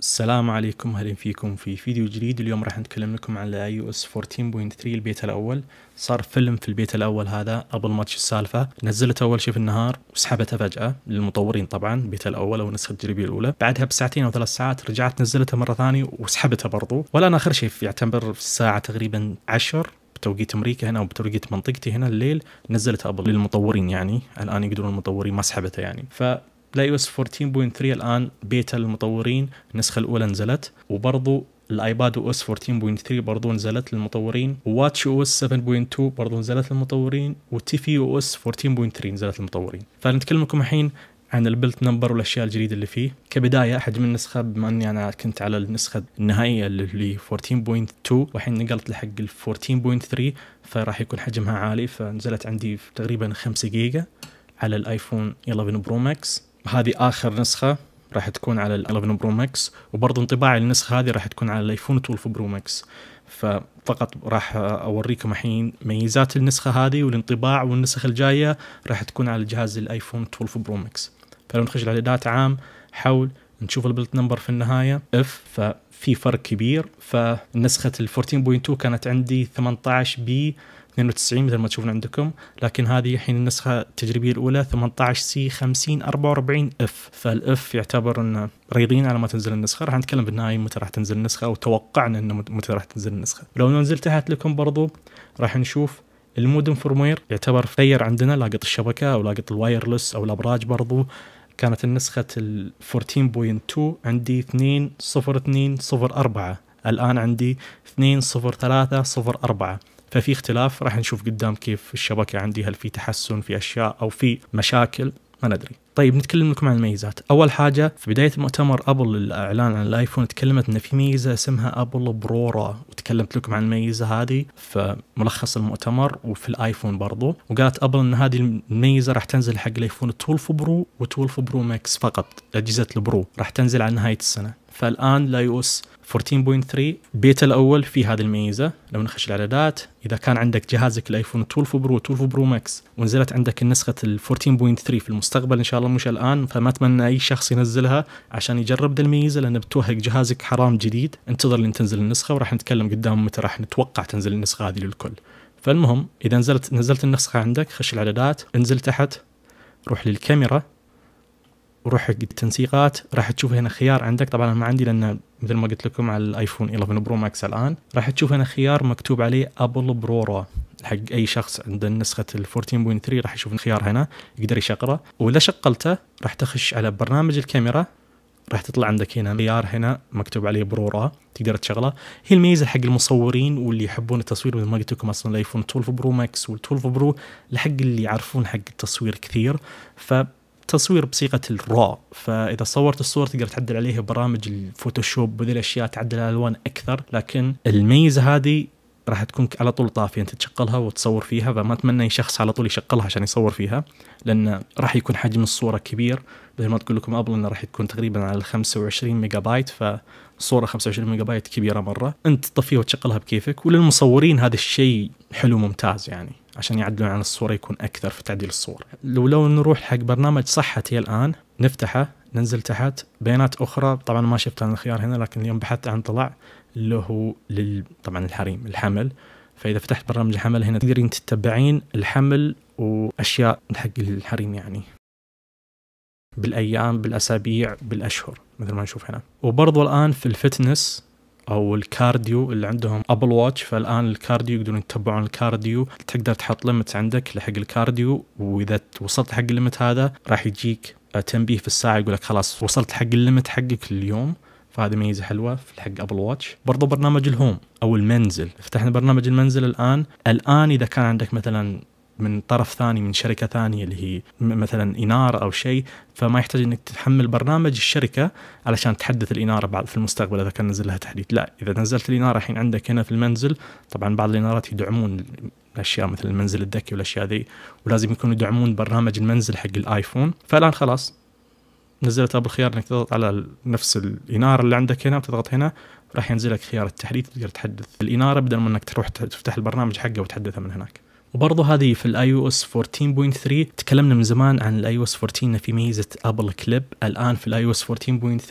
السلام عليكم اهلا فيكم في فيديو جديد اليوم راح نتكلم لكم عن الاي او اس 14.3 البيتا الاول صار فيلم في البيتا الاول هذا قبل ما تشوف السالفه نزلته اول شيء في النهار وسحبته فجاه للمطورين طبعا البيتا الاول او النسخه التجريبيه الاولى بعدها بساعتين او ثلاث ساعات رجعت نزلته مره ثانيه وسحبته برضو ولا اخر شيء يعتبر في الساعه تقريبا 10 بتوقيت امريكا هنا وبتوقيت منطقتي هنا الليل نزلته قبل للمطورين يعني الان يقدرون المطورين ما سحبته يعني ف الاي او اس 14.3 الان بيتا للمطورين النسخه الاولى نزلت وبرضو الايباد او اس 14.3 برضو نزلت للمطورين وواتش او اس 7.2 برضو نزلت للمطورين وتيفي او اس 14.3 نزلت للمطورين فنتكلم لكم الحين عن البلت نمبر والاشياء الجديده اللي فيه كبدايه حجم النسخه بما اني انا كنت على النسخه النهائيه اللي 14.2 والحين نقلت لحق ال 14.3 فراح يكون حجمها عالي فنزلت عندي تقريبا 5 جيجا على الايفون 11 برو ماكس هذه اخر نسخه راح تكون على ال 11 برو ماكس وبرضه انطباع النسخه هذه راح تكون على الايفون 12 برو ماكس فقط راح اوريكم الحين ميزات النسخه هذه والانطباع والنسخ الجايه راح تكون على جهاز الايفون 12 برو ماكس فلو نخش الاعدادات عام حول نشوف البلت نمبر في النهايه اف ففي فرق كبير فنسخه ال 14.2 كانت عندي 18 بي 92 مثل ما تشوفون عندكم لكن هذه الحين النسخه التجريبيه الاولى 18 سي 50 44 اف فالاف يعتبر انه ريضين على ما تنزل النسخه راح نتكلم بالنهايه متى راح تنزل النسخه او توقعنا انه متى راح تنزل النسخه لو ننزل تحت لكم برضو راح نشوف المودم فورموير يعتبر غير عندنا لاقط الشبكه او لاقط الوايرلس او الابراج برضو كانت النسخة ال 14.2 عندي 2.02.04 الآن عندي 2.03.04 ففي اختلاف راح نشوف قدام كيف الشبكه عندي هل في تحسن في اشياء او في مشاكل ما ندري طيب نتكلم لكم عن الميزات اول حاجه في بدايه المؤتمر ابل الاعلان عن الايفون تكلمت ان في ميزه اسمها ابل برورا وتكلمت لكم عن الميزه هذه في ملخص المؤتمر وفي الايفون برضو وقالت ابل ان هذه الميزه راح تنزل حق الايفون 12 برو و12 برو ماكس فقط اجهزه البرو راح تنزل على نهايه السنه فالان لايوس 14.3 بيتا الاول في هذه الميزه لو نخش الاعدادات اذا كان عندك جهازك الايفون 12 برو 12 برو ماكس ونزلت عندك نسخه ال 14.3 في المستقبل ان شاء الله مش الان فما اتمنى اي شخص ينزلها عشان يجرب ذا الميزه لان بتوهق جهازك حرام جديد انتظر لين تنزل النسخه وراح نتكلم قدام متى راح نتوقع تنزل النسخه هذه للكل فالمهم اذا نزلت نزلت النسخه عندك خش الاعدادات انزل تحت روح للكاميرا وروح التنسيقات راح تشوف هنا خيار عندك طبعا انا ما عندي لان مثل ما قلت لكم على الايفون 11 برو ماكس الان راح تشوف هنا خيار مكتوب عليه ابل برو را حق اي شخص عنده نسخه ال 14.3 راح يشوف الخيار هنا يقدر يشغله واذا شغلته راح تخش على برنامج الكاميرا راح تطلع عندك هنا خيار هنا مكتوب عليه برو را تقدر تشغله هي الميزه حق المصورين واللي يحبون التصوير مثل ما قلت لكم اصلا الايفون 12 برو ماكس وال12 برو لحق اللي يعرفون حق التصوير كثير ف تصوير بصيغه الرو فاذا صورت الصور تقدر تعدل عليها برامج الفوتوشوب وذي الاشياء تعدل الالوان اكثر لكن الميزه هذه راح تكون على طول طافيه انت تشغلها وتصور فيها فما اتمنى اي شخص على طول يشغلها عشان يصور فيها لان راح يكون حجم الصوره كبير مثل ما تقول لكم قبل انه راح تكون تقريبا على 25 ميجا بايت فصوره 25 ميجا بايت كبيره مره انت تطفيها وتشغلها بكيفك وللمصورين هذا الشيء حلو ممتاز يعني عشان يعدلون عن الصوره يكون اكثر في تعديل الصور لو لو نروح حق برنامج صحتي الان نفتحه ننزل تحت بيانات اخرى طبعا ما شفت أنا الخيار هنا لكن اليوم بحثت عن طلع له لل طبعا الحريم الحمل فاذا فتحت برنامج الحمل هنا تقدرين تتبعين الحمل واشياء حق الحريم يعني بالايام بالاسابيع بالاشهر مثل ما نشوف هنا وبرضو الان في الفتنس او الكارديو اللي عندهم ابل واتش فالان الكارديو يقدرون يتبعون الكارديو تقدر تحط ليمت عندك لحق الكارديو واذا وصلت حق الليمت هذا راح يجيك تنبيه في الساعه يقول لك خلاص وصلت حق الليمت حقك اليوم فهذه ميزه حلوه في حق ابل واتش برضو برنامج الهوم او المنزل فتحنا برنامج المنزل الان الان اذا كان عندك مثلا من طرف ثاني من شركه ثانيه اللي هي مثلا اناره او شيء فما يحتاج انك تحمل برنامج الشركه علشان تحدث الاناره بعد في المستقبل اذا كان نزل لها تحديث لا اذا نزلت الاناره الحين عندك هنا في المنزل طبعا بعض الانارات يدعمون الاشياء مثل المنزل الذكي والاشياء ذي ولازم يكونوا يدعمون برنامج المنزل حق الايفون فالان خلاص نزلت نزلتها الخيار انك تضغط على نفس الاناره اللي عندك هنا وتضغط هنا راح ينزل لك خيار التحديث تقدر تحدث الاناره بدل ما انك تروح تفتح البرنامج حقه وتحدثه من هناك. وبرضه هذه في الاي او اس 14.3 تكلمنا من زمان عن الاي او اس 14 في ميزه ابل كليب الان في الاي او اس 14.3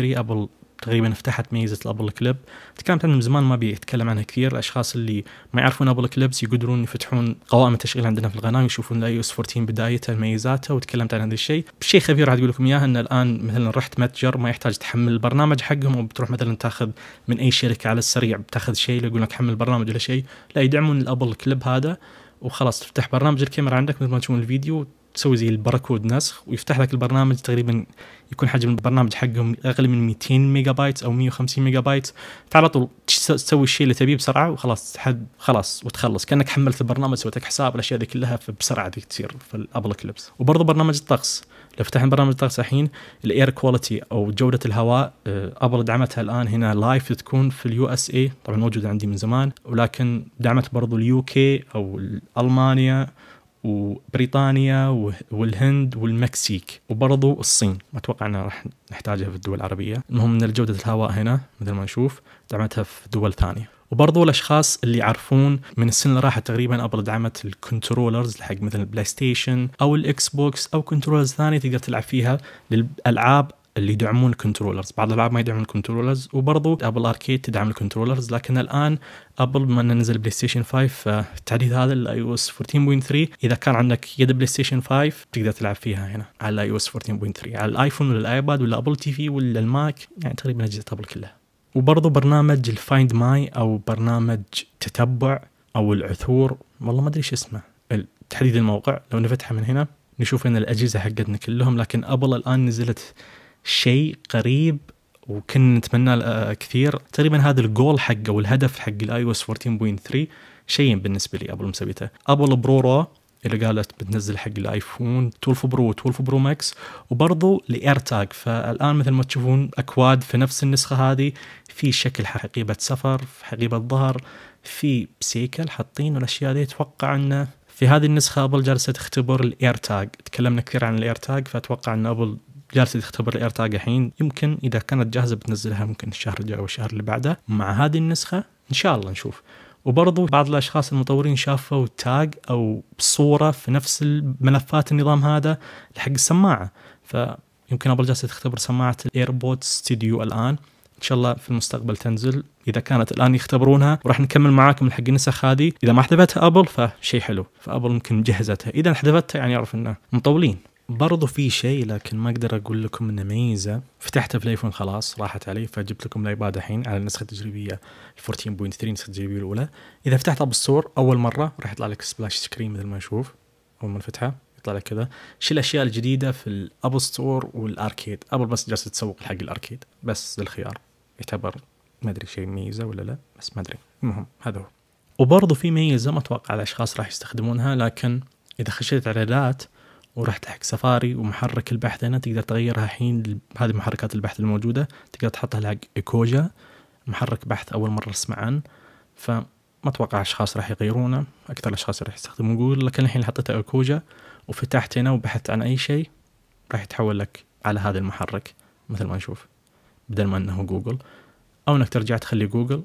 ابل تقريبا فتحت ميزه الابل كليب تكلمت عنها من زمان ما بيتكلم عنها كثير الاشخاص اللي ما يعرفون ابل كليبس يقدرون يفتحون قوائم التشغيل عندنا في القناه ويشوفون الاي اس 14 بدايته ميزاته وتكلمت عن هذا الشيء بشيء خبير راح اقول لكم اياه ان الان مثلا رحت متجر ما يحتاج تحمل البرنامج حقهم وبتروح مثلا تاخذ من اي شركه على السريع بتاخذ شيء يقول لك حمل البرنامج ولا شيء لا يدعمون الابل كليب هذا وخلاص تفتح برنامج الكاميرا عندك مثل ما تشوفون الفيديو تسوي زي الباركود نسخ ويفتح لك البرنامج تقريبا يكون حجم البرنامج حقهم اقل من 200 ميجا بايت او 150 ميجا بايت فعلى طول تسوي الشيء اللي تبيه بسرعه وخلاص حد خلاص وتخلص كانك حملت البرنامج سويت لك حساب الاشياء ذي كلها فبسرعه ذي تصير في الابل كلبس وبرضه برنامج الطقس لو فتحنا برنامج الطقس الحين الاير كواليتي او جوده الهواء ابل آه، دعمتها الان هنا لايف تكون في اليو اس اي طبعا موجوده عندي من زمان ولكن دعمت برضه اليو كي او المانيا وبريطانيا والهند والمكسيك وبرضو الصين ما اتوقع انها راح نحتاجها في الدول العربيه المهم ان جوده الهواء هنا مثل ما نشوف دعمتها في دول ثانيه وبرضو الاشخاص اللي يعرفون من السنه اللي راحت تقريبا ابل دعمت الكنترولرز حق مثل البلاي ستيشن او الاكس بوكس او كنترولرز ثانيه تقدر تلعب فيها للالعاب اللي يدعمون الكنترولرز بعض الالعاب ما يدعمون الكنترولرز وبرضو ابل اركيد تدعم الكنترولرز لكن الان ابل بما انه نزل بلاي ستيشن 5 فالتحديث هذا الاي او اس 14.3 اذا كان عندك يد بلاي ستيشن 5 تقدر تلعب فيها هنا على الاي او اس 14.3 على الايفون ولا الايباد ولا ابل تي في ولا الماك يعني تقريبا اجهزه ابل كلها وبرضو برنامج الفايند ماي او برنامج تتبع او العثور والله ما ادري ايش اسمه تحديد الموقع لو نفتحه من هنا نشوف ان الاجهزه حقتنا كلهم لكن ابل الان نزلت شيء قريب وكنا نتمنى آه، كثير تقريبا هذا الجول حقه والهدف حق الاي او اس 14.3 شيء بالنسبه لي ابل مسويته ابل برورو اللي قالت بتنزل حق الايفون 12 برو 12 برو ماكس وبرضه الاير تاج فالان مثل ما تشوفون اكواد في نفس النسخه هذه في شكل حقيبه سفر في حقيبه ظهر في سيكل حاطين الاشياء دي اتوقع انه في هذه النسخه ابل جالسه تختبر الاير تاج تكلمنا كثير عن الاير تاج فاتوقع ان ابل جالسه تختبر الاير تاج الحين يمكن اذا كانت جاهزه بتنزلها ممكن الشهر الجاي او الشهر اللي بعده مع هذه النسخه ان شاء الله نشوف وبرضو بعض الاشخاص المطورين شافوا تاج او صوره في نفس الملفات النظام هذا لحق السماعه فيمكن ابل جالسه تختبر سماعه الايربود ستوديو الان ان شاء الله في المستقبل تنزل اذا كانت الان يختبرونها وراح نكمل معاكم حق النسخ هذه اذا ما حذفتها ابل فشيء حلو فابل ممكن مجهزتها اذا حذفتها يعني اعرف انه مطولين برضو في شيء لكن ما اقدر اقول لكم انه ميزه فتحته في الايفون خلاص راحت علي فجبت لكم الايباد الحين على النسخه التجريبيه 14.3 النسخه التجريبيه الاولى اذا فتحت اب ستور اول مره راح يطلع لك سبلاش سكرين مثل ما نشوف اول ما نفتحه يطلع لك كذا شو الاشياء الجديده في الاب ستور والاركيد ابل بس جالسه تسوق حق الاركيد بس الخيار يعتبر ما ادري شيء ميزه ولا لا بس ما ادري المهم هذا هو وبرضو في ميزه ما اتوقع الاشخاص راح يستخدمونها لكن اذا خشيت اعلانات ورحت حق سفاري ومحرك البحث هنا تقدر تغيرها الحين هذه محركات البحث الموجوده تقدر تحطها لحق ايكوجا محرك بحث اول مره اسمع عنه فما اتوقع اشخاص راح يغيرونه اكثر الاشخاص راح يستخدمون جوجل لكن الحين حطيتها ايكوجا وفتحت هنا وبحثت عن اي شيء راح يتحول لك على هذا المحرك مثل ما نشوف بدل ما انه جوجل او انك ترجع تخلي جوجل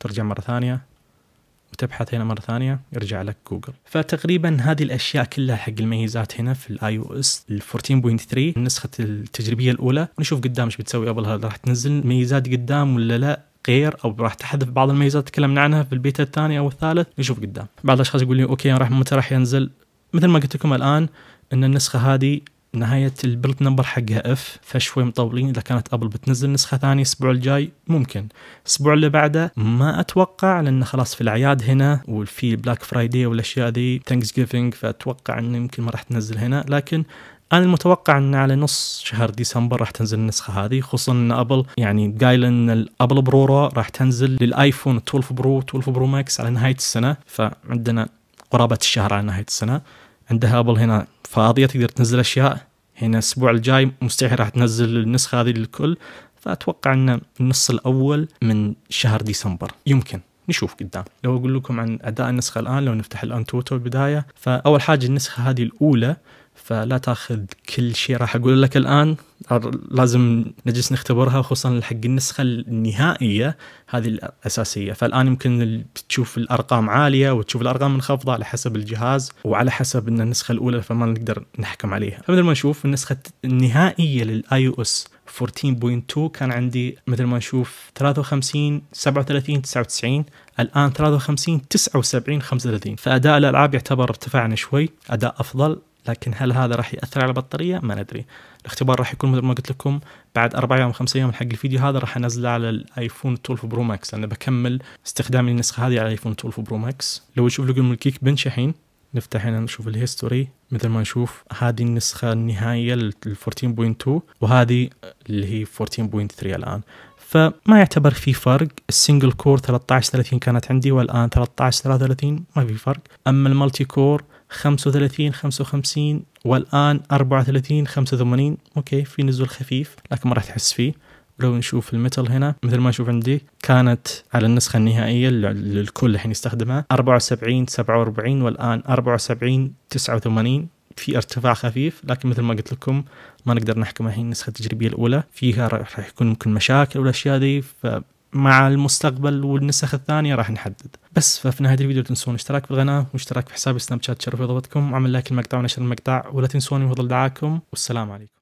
ترجع مره ثانيه وتبحث هنا مرة ثانية يرجع لك جوجل فتقريبا هذه الأشياء كلها حق الميزات هنا في الاي او اس 14.3 النسخة التجريبية الأولى ونشوف قدام ايش بتسوي أبل هل راح تنزل ميزات قدام ولا لا غير او راح تحذف بعض الميزات تكلمنا عنها في البيتا الثاني او الثالث نشوف قدام بعض الاشخاص يقول لي اوكي راح متى راح ينزل مثل ما قلت لكم الان ان النسخه هذه نهاية البلت نمبر حقها اف فشوي مطولين اذا كانت ابل بتنزل نسخة ثانية الاسبوع الجاي ممكن الاسبوع اللي بعده ما اتوقع لان خلاص في الاعياد هنا وفي بلاك فرايدي والاشياء ذي ثانكس جيفنج فاتوقع انه يمكن ما راح تنزل هنا لكن انا المتوقع ان على نص شهر ديسمبر راح تنزل النسخه هذه خصوصا ان ابل يعني قايل ان الابل برو راح تنزل للايفون 12 برو 12 برو ماكس على نهايه السنه فعندنا قرابه الشهر على نهايه السنه عندها ابل هنا فاضيه تقدر تنزل اشياء هنا الاسبوع الجاي مستحيل راح تنزل النسخه هذه للكل فاتوقع ان النص الاول من شهر ديسمبر يمكن نشوف قدام لو اقول لكم عن اداء النسخه الان لو نفتح الان توتو البدايه فاول حاجه النسخه هذه الاولى فلا تاخذ كل شيء راح اقول لك الان لازم نجلس نختبرها خصوصا حق النسخه النهائيه هذه الاساسيه فالان يمكن تشوف الارقام عاليه وتشوف الارقام منخفضه على حسب الجهاز وعلى حسب ان النسخه الاولى فما نقدر نحكم عليها فمثل ما نشوف النسخه النهائيه للاي او اس 14.2 كان عندي مثل ما نشوف 53 37 99 الان 53 79 35 فاداء الالعاب يعتبر ارتفعنا شوي اداء افضل لكن هل هذا راح ياثر على البطاريه ما ندري الاختبار راح يكون مثل ما قلت لكم بعد اربع ايام خمس ايام حق الفيديو هذا راح انزله على الايفون 12 برو ماكس لان بكمل استخدامي النسخه هذه على الايفون 12 برو ماكس لو نشوف لكم الكيك بنش الحين نفتح هنا نشوف الهيستوري مثل ما نشوف هذه النسخه النهائيه ال 14.2 وهذه اللي هي 14.3 الان فما يعتبر في فرق السنجل كور 13 30 كانت عندي والان 13 33 ما في فرق اما المالتي كور 35 55 والآن 34 85 أوكي في نزول خفيف لكن ما راح تحس فيه لو نشوف الميتال هنا مثل ما نشوف عندي كانت على النسخة النهائية اللي الكل الحين يستخدمها 74 47 والآن 74 89 في ارتفاع خفيف لكن مثل ما قلت لكم ما نقدر نحكم الحين النسخة التجريبية الأولى فيها راح يكون ممكن مشاكل والأشياء ذي مع المستقبل والنسخ الثانيه راح نحدد بس ففي نهايه الفيديو لا تنسون الاشتراك القناه واشتراك في حسابي سناب شات شرف اضافتكم وعمل لايك المقطع ونشر المقطع ولا تنسون يفضل دعاكم والسلام عليكم